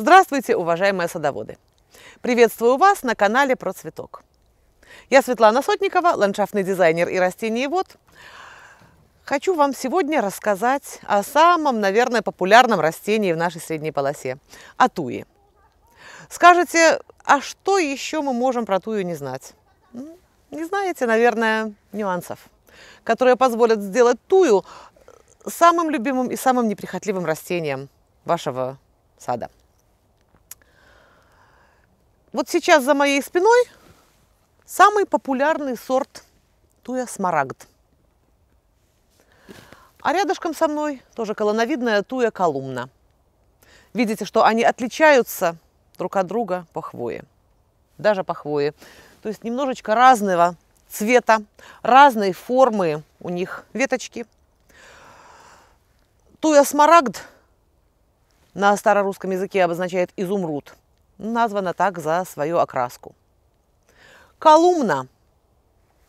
Здравствуйте, уважаемые садоводы! Приветствую вас на канале Про цветок. Я Светлана Сотникова, ландшафтный дизайнер и растениевод. Хочу вам сегодня рассказать о самом, наверное, популярном растении в нашей средней полосе – о туи. Скажете, а что еще мы можем про тую не знать? Ну, не знаете, наверное, нюансов, которые позволят сделать тую самым любимым и самым неприхотливым растением вашего сада – вот сейчас за моей спиной самый популярный сорт туя смарагд. А рядышком со мной тоже колоновидная туя колумна. Видите, что они отличаются друг от друга по хвое. Даже по хвое. То есть немножечко разного цвета, разной формы у них веточки. Туя смарагд на старорусском языке обозначает изумруд – названа так за свою окраску. Колумна,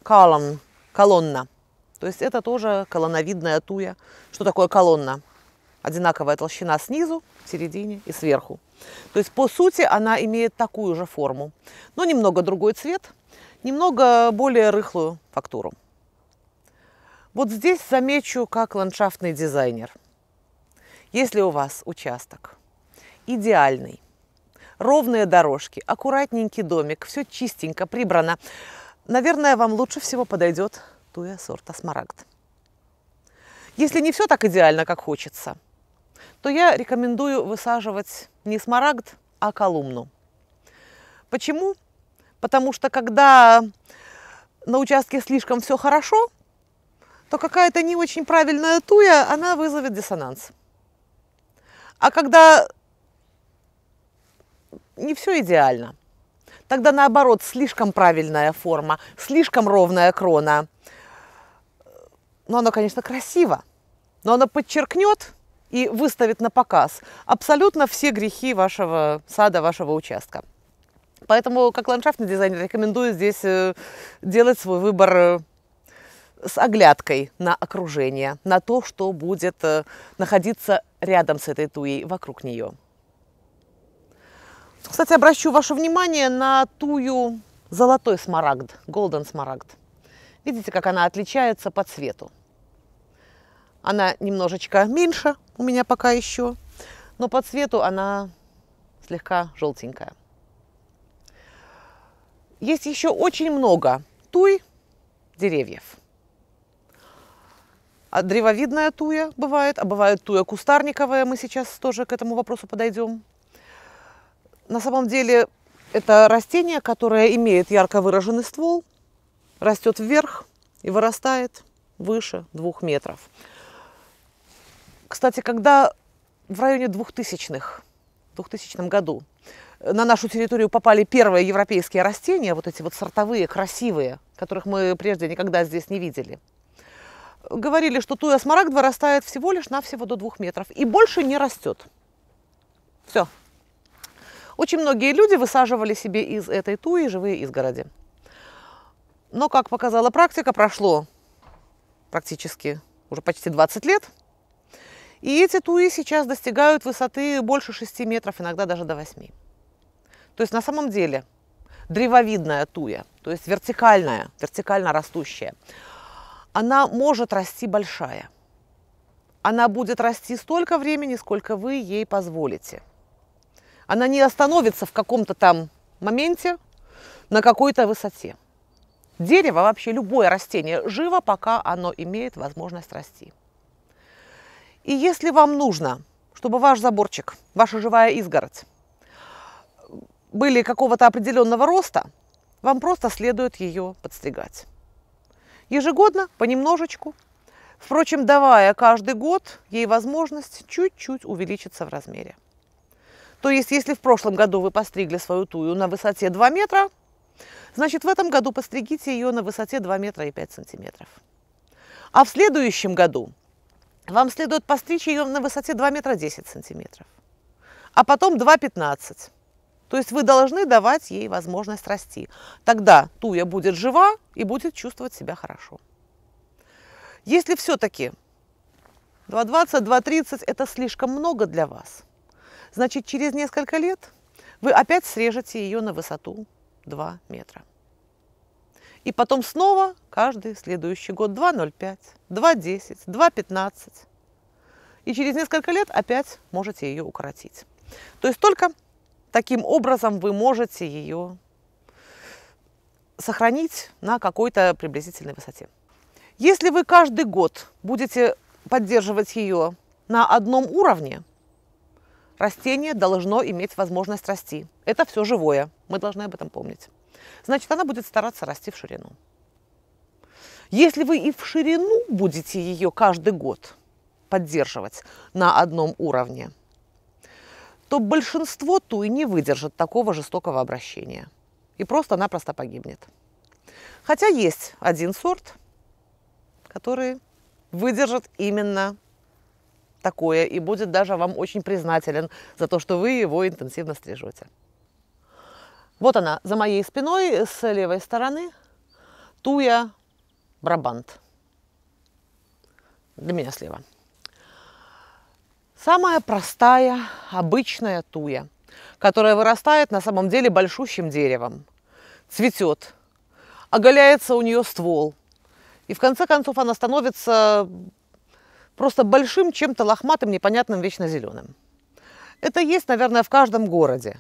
колон, колонна, то есть это тоже колоновидная туя. Что такое колонна? Одинаковая толщина снизу, в середине и сверху. То есть по сути она имеет такую же форму, но немного другой цвет, немного более рыхлую фактуру. Вот здесь замечу как ландшафтный дизайнер. Если у вас участок идеальный, ровные дорожки, аккуратненький домик, все чистенько, прибрано. Наверное, вам лучше всего подойдет туя сорта смарагд. Если не все так идеально, как хочется, то я рекомендую высаживать не смарагд, а колумну. Почему? Потому что когда на участке слишком все хорошо, то какая-то не очень правильная туя, она вызовет диссонанс. А когда не все идеально. Тогда наоборот, слишком правильная форма, слишком ровная крона. Но оно, конечно, красиво, но оно подчеркнет и выставит на показ абсолютно все грехи вашего сада, вашего участка. Поэтому, как ландшафтный дизайнер, рекомендую здесь э, делать свой выбор э, с оглядкой на окружение, на то, что будет э, находиться рядом с этой туей, вокруг нее. Кстати, обращу ваше внимание на тую золотой смарагд, golden смарагд. Видите, как она отличается по цвету. Она немножечко меньше у меня пока еще, но по цвету она слегка желтенькая. Есть еще очень много туй деревьев. А древовидная туя бывает, а бывает туя кустарниковая, мы сейчас тоже к этому вопросу подойдем. На самом деле это растение, которое имеет ярко выраженный ствол, растет вверх и вырастает выше двух метров. Кстати, когда в районе 2000-х, 2000 году на нашу территорию попали первые европейские растения, вот эти вот сортовые, красивые, которых мы прежде никогда здесь не видели, говорили, что туя смарагд вырастает всего лишь навсего до двух метров и больше не растет. Все, очень многие люди высаживали себе из этой туи живые изгороди. Но, как показала практика, прошло практически уже почти 20 лет, и эти туи сейчас достигают высоты больше 6 метров, иногда даже до 8. То есть на самом деле древовидная туя, то есть вертикальная, вертикально растущая, она может расти большая. Она будет расти столько времени, сколько вы ей позволите – она не остановится в каком-то там моменте на какой-то высоте. Дерево, вообще любое растение, живо, пока оно имеет возможность расти. И если вам нужно, чтобы ваш заборчик, ваша живая изгородь, были какого-то определенного роста, вам просто следует ее подстригать. Ежегодно, понемножечку, впрочем, давая каждый год ей возможность чуть-чуть увеличиться в размере. То есть, если в прошлом году вы постригли свою тую на высоте 2 метра, значит, в этом году постригите ее на высоте 2 метра и 5 сантиметров. А в следующем году вам следует постричь ее на высоте 2 метра 10 сантиметров, а потом 2,15. То есть вы должны давать ей возможность расти. Тогда туя будет жива и будет чувствовать себя хорошо. Если все-таки 2,20, 2,30 это слишком много для вас – Значит, через несколько лет вы опять срежете ее на высоту 2 метра. И потом снова каждый следующий год 2,05, 2,10, 2,15. И через несколько лет опять можете ее укоротить. То есть только таким образом вы можете ее сохранить на какой-то приблизительной высоте. Если вы каждый год будете поддерживать ее на одном уровне, Растение должно иметь возможность расти. Это все живое. Мы должны об этом помнить. Значит, она будет стараться расти в ширину. Если вы и в ширину будете ее каждый год поддерживать на одном уровне, то большинство туи не выдержит такого жестокого обращения и просто-напросто погибнет. Хотя есть один сорт, который выдержит именно такое и будет даже вам очень признателен за то, что вы его интенсивно стрижете. Вот она, за моей спиной, с левой стороны, туя брабант. Для меня слева. Самая простая, обычная туя, которая вырастает на самом деле большущим деревом. Цветет, оголяется у нее ствол. И в конце концов она становится просто большим чем-то лохматым, непонятным, вечно зеленым. Это есть, наверное, в каждом городе.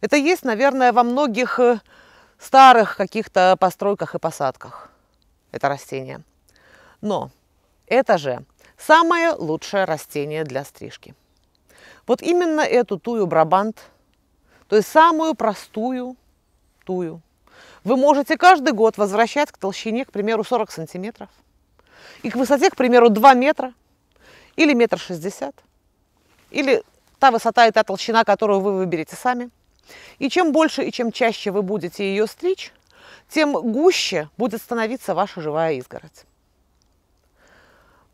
Это есть, наверное, во многих э, старых каких-то постройках и посадках. Это растение. Но это же самое лучшее растение для стрижки. Вот именно эту тую брабант, то есть самую простую тую, вы можете каждый год возвращать к толщине, к примеру, 40 сантиметров и к высоте, к примеру, 2 метра – или метр шестьдесят, или та высота и та толщина, которую вы выберете сами. И чем больше и чем чаще вы будете ее стричь, тем гуще будет становиться ваша живая изгородь.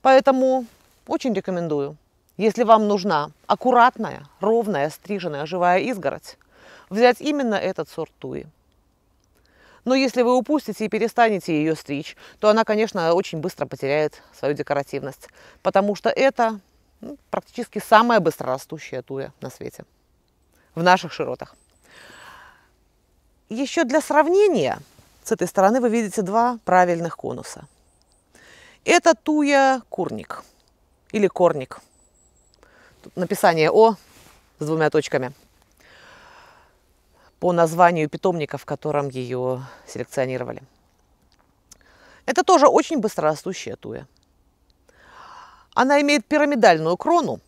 Поэтому очень рекомендую, если вам нужна аккуратная, ровная, стриженная живая изгородь, взять именно этот сорт туи. Но если вы упустите и перестанете ее стричь, то она, конечно, очень быстро потеряет свою декоративность, потому что это ну, практически самая быстрорастущая туя на свете в наших широтах. Еще для сравнения с этой стороны вы видите два правильных конуса. Это туя курник или корник. Тут написание О с двумя точками – по названию питомника, в котором ее селекционировали. Это тоже очень быстрорастущая туя. Она имеет пирамидальную крону.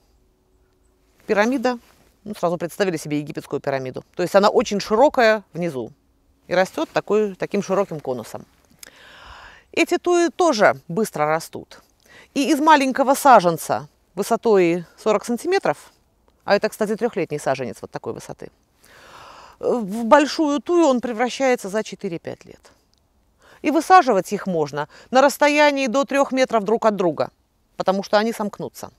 Пирамида, ну, сразу представили себе египетскую пирамиду. То есть она очень широкая внизу и растет такой, таким широким конусом. Эти туи тоже быстро растут. И из маленького саженца высотой 40 сантиметров, а это, кстати, трехлетний саженец вот такой высоты – в большую тую он превращается за 4-5 лет. И высаживать их можно на расстоянии до 3 метров друг от друга, потому что они сомкнутся.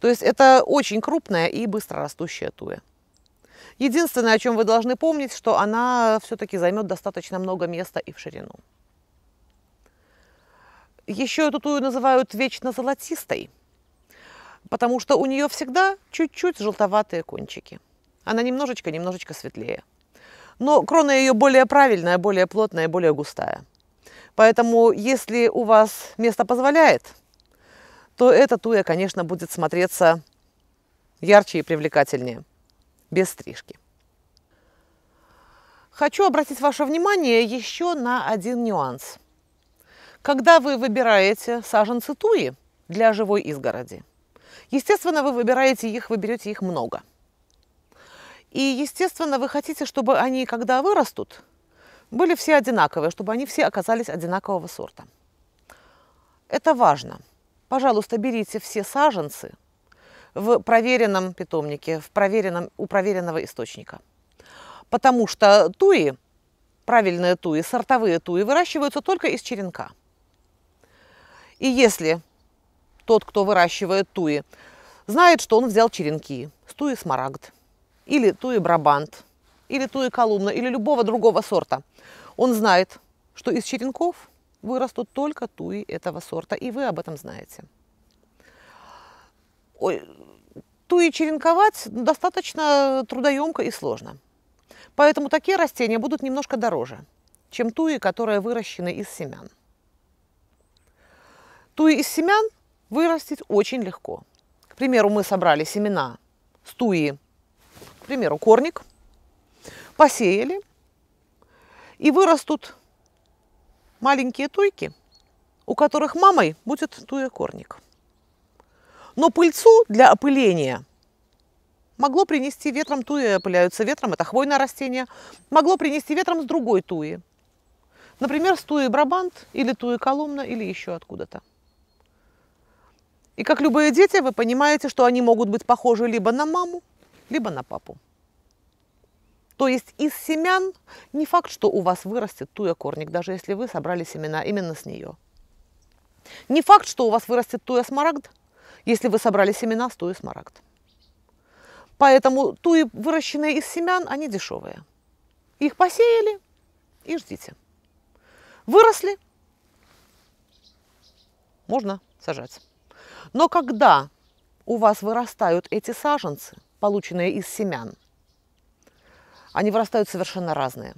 То есть это очень крупная и быстро растущая туя. Единственное, о чем вы должны помнить, что она все-таки займет достаточно много места и в ширину. Еще эту тую называют вечно золотистой, потому что у нее всегда чуть-чуть желтоватые кончики – она немножечко-немножечко светлее. Но крона ее более правильная, более плотная, более густая. Поэтому, если у вас место позволяет, то эта туя, конечно, будет смотреться ярче и привлекательнее, без стрижки. Хочу обратить ваше внимание еще на один нюанс. Когда вы выбираете саженцы туи для живой изгороди, естественно, вы выбираете их, вы берете их много – и, естественно, вы хотите, чтобы они, когда вырастут, были все одинаковые, чтобы они все оказались одинакового сорта. Это важно. Пожалуйста, берите все саженцы в проверенном питомнике, в проверенном, у проверенного источника. Потому что туи, правильные туи, сортовые туи выращиваются только из черенка. И если тот, кто выращивает туи, знает, что он взял черенки, туи смарагд, или туи брабант, или туи колумна, или любого другого сорта. Он знает, что из черенков вырастут только туи этого сорта, и вы об этом знаете. Ой, туи черенковать достаточно трудоемко и сложно. Поэтому такие растения будут немножко дороже, чем туи, которые выращены из семян. Туи из семян вырастить очень легко. К примеру, мы собрали семена с туи примеру, корник, посеяли, и вырастут маленькие туйки, у которых мамой будет туя-корник. Но пыльцу для опыления могло принести ветром, туи опыляются ветром, это хвойное растение, могло принести ветром с другой туи. Например, с туи брабант или туи колумна или еще откуда-то. И как любые дети, вы понимаете, что они могут быть похожи либо на маму, либо на папу. То есть из семян не факт, что у вас вырастет туя-корник, даже если вы собрали семена именно с нее. Не факт, что у вас вырастет туя-смарагд, если вы собрали семена с туя-смарагд. Поэтому туи, выращенные из семян, они дешевые. Их посеяли и ждите. Выросли, можно сажать. Но когда у вас вырастают эти саженцы – полученные из семян, они вырастают совершенно разные.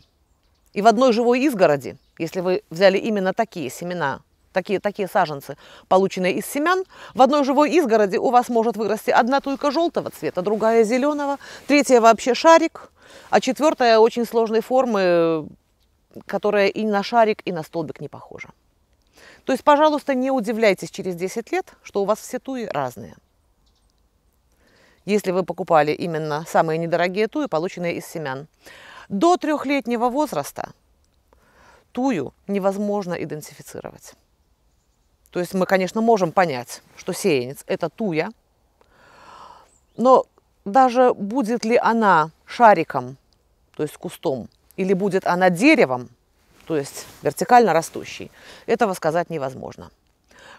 И в одной живой изгороди, если вы взяли именно такие семена, такие, такие саженцы, полученные из семян, в одной живой изгороди у вас может вырасти одна туйка желтого цвета, другая зеленого, третья вообще шарик, а четвертая очень сложной формы, которая и на шарик, и на столбик не похожа. То есть, пожалуйста, не удивляйтесь через 10 лет, что у вас все туи разные если вы покупали именно самые недорогие туи, полученные из семян. До трехлетнего возраста тую невозможно идентифицировать. То есть мы, конечно, можем понять, что сеянец – это туя, но даже будет ли она шариком, то есть кустом, или будет она деревом, то есть вертикально растущей, этого сказать невозможно.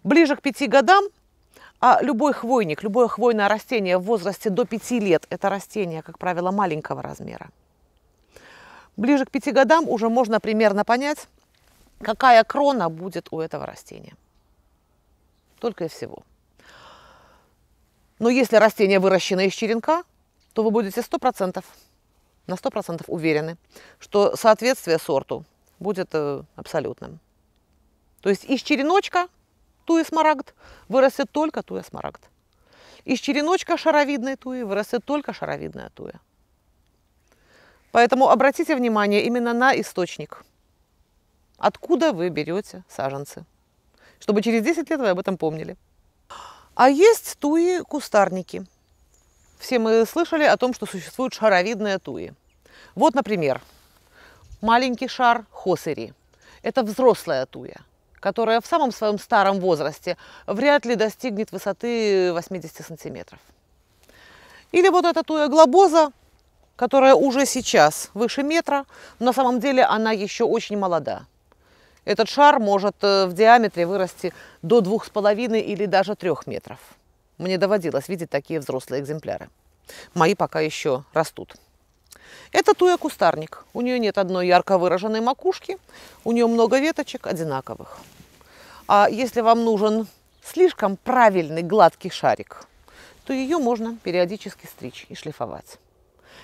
Ближе к пяти годам – а любой хвойник, любое хвойное растение в возрасте до 5 лет – это растение, как правило, маленького размера. Ближе к 5 годам уже можно примерно понять, какая крона будет у этого растения. Только и всего. Но если растение выращено из черенка, то вы будете 100%, на 100% уверены, что соответствие сорту будет э, абсолютным. То есть из череночка – туи смарагд, вырастет только туя смарагд. Из череночка шаровидной туи вырастет только шаровидная туя. Поэтому обратите внимание именно на источник, откуда вы берете саженцы, чтобы через 10 лет вы об этом помнили. А есть туи-кустарники. Все мы слышали о том, что существуют шаровидные туи. Вот, например, маленький шар хосери. Это взрослая туя – которая в самом своем старом возрасте вряд ли достигнет высоты 80 сантиметров. Или вот эта туя глобоза, которая уже сейчас выше метра, но на самом деле она еще очень молода. Этот шар может э, в диаметре вырасти до двух с половиной или даже трех метров. Мне доводилось видеть такие взрослые экземпляры. Мои пока еще растут. Это туя кустарник. У нее нет одной ярко выраженной макушки, у нее много веточек одинаковых. А если вам нужен слишком правильный гладкий шарик, то ее можно периодически стричь и шлифовать.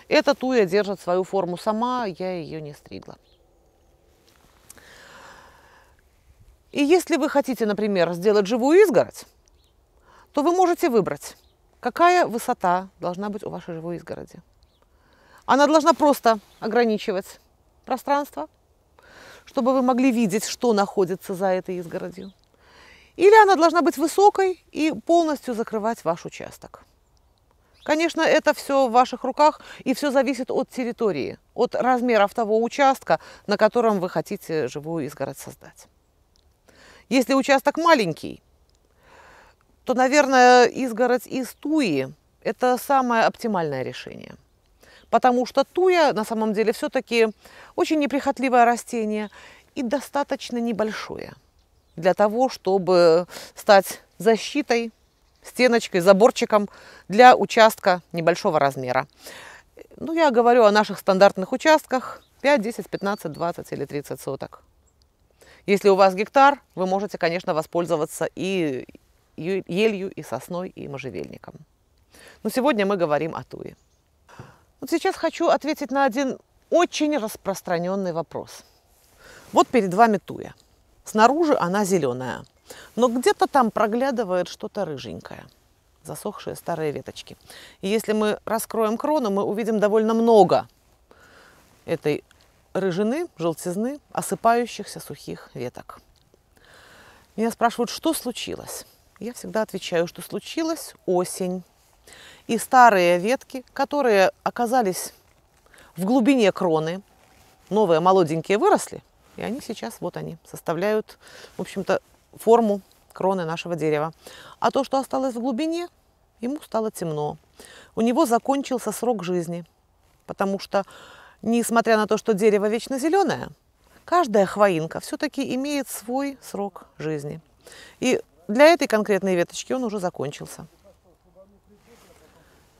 Эта туя держит свою форму сама, я ее не стригла. И если вы хотите, например, сделать живую изгородь, то вы можете выбрать, какая высота должна быть у вашей живой изгороди. Она должна просто ограничивать пространство, чтобы вы могли видеть, что находится за этой изгородью. Или она должна быть высокой и полностью закрывать ваш участок. Конечно, это все в ваших руках, и все зависит от территории, от размеров того участка, на котором вы хотите живую изгородь создать. Если участок маленький, то, наверное, изгородь из туи – это самое оптимальное решение – потому что туя на самом деле все-таки очень неприхотливое растение и достаточно небольшое для того, чтобы стать защитой, стеночкой, заборчиком для участка небольшого размера. Ну, я говорю о наших стандартных участках 5, 10, 15, 20 или 30 соток. Если у вас гектар, вы можете, конечно, воспользоваться и елью, и сосной, и можжевельником. Но сегодня мы говорим о туе. Вот сейчас хочу ответить на один очень распространенный вопрос. Вот перед вами туя. Снаружи она зеленая, но где-то там проглядывает что-то рыженькое, засохшие старые веточки. И если мы раскроем крону, мы увидим довольно много этой рыжины, желтизны, осыпающихся сухих веток. Меня спрашивают, что случилось? Я всегда отвечаю, что случилась осень. И старые ветки, которые оказались в глубине кроны, новые молоденькие выросли, и они сейчас, вот они, составляют, в общем-то, форму кроны нашего дерева. А то, что осталось в глубине, ему стало темно. У него закончился срок жизни, потому что, несмотря на то, что дерево вечно зеленое, каждая хвоинка все-таки имеет свой срок жизни. И для этой конкретной веточки он уже закончился.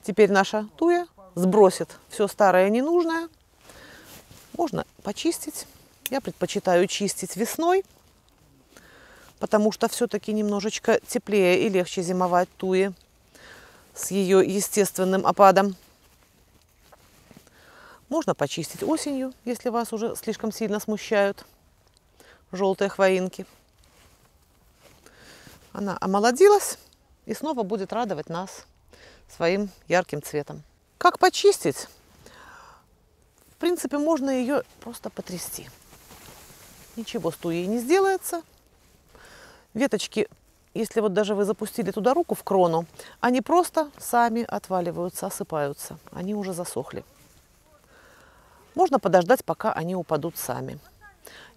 Теперь наша туя сбросит все старое ненужное. Можно почистить. Я предпочитаю чистить весной, потому что все-таки немножечко теплее и легче зимовать туи с ее естественным опадом. Можно почистить осенью, если вас уже слишком сильно смущают желтые хвоинки. Она омолодилась и снова будет радовать нас своим ярким цветом. Как почистить? В принципе, можно ее просто потрясти. Ничего с туей не сделается. Веточки, если вот даже вы запустили туда руку в крону, они просто сами отваливаются, осыпаются. Они уже засохли. Можно подождать, пока они упадут сами.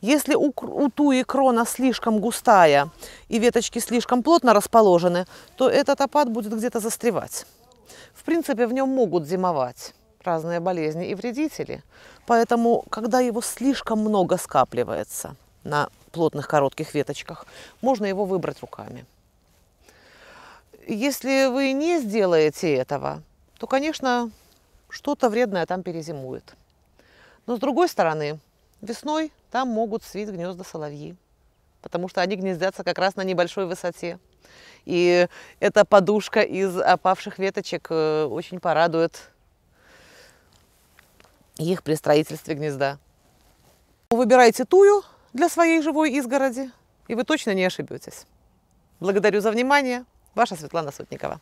Если у, у туи крона слишком густая и веточки слишком плотно расположены, то этот опад будет где-то застревать. В принципе, в нем могут зимовать разные болезни и вредители. Поэтому, когда его слишком много скапливается на плотных коротких веточках, можно его выбрать руками. Если вы не сделаете этого, то, конечно, что-то вредное там перезимует. Но с другой стороны, весной там могут свить гнезда соловьи, потому что они гнездятся как раз на небольшой высоте. И эта подушка из опавших веточек э, очень порадует их при строительстве гнезда. Ну, выбирайте тую для своей живой изгороди, и вы точно не ошибетесь. Благодарю за внимание. Ваша Светлана Сотникова.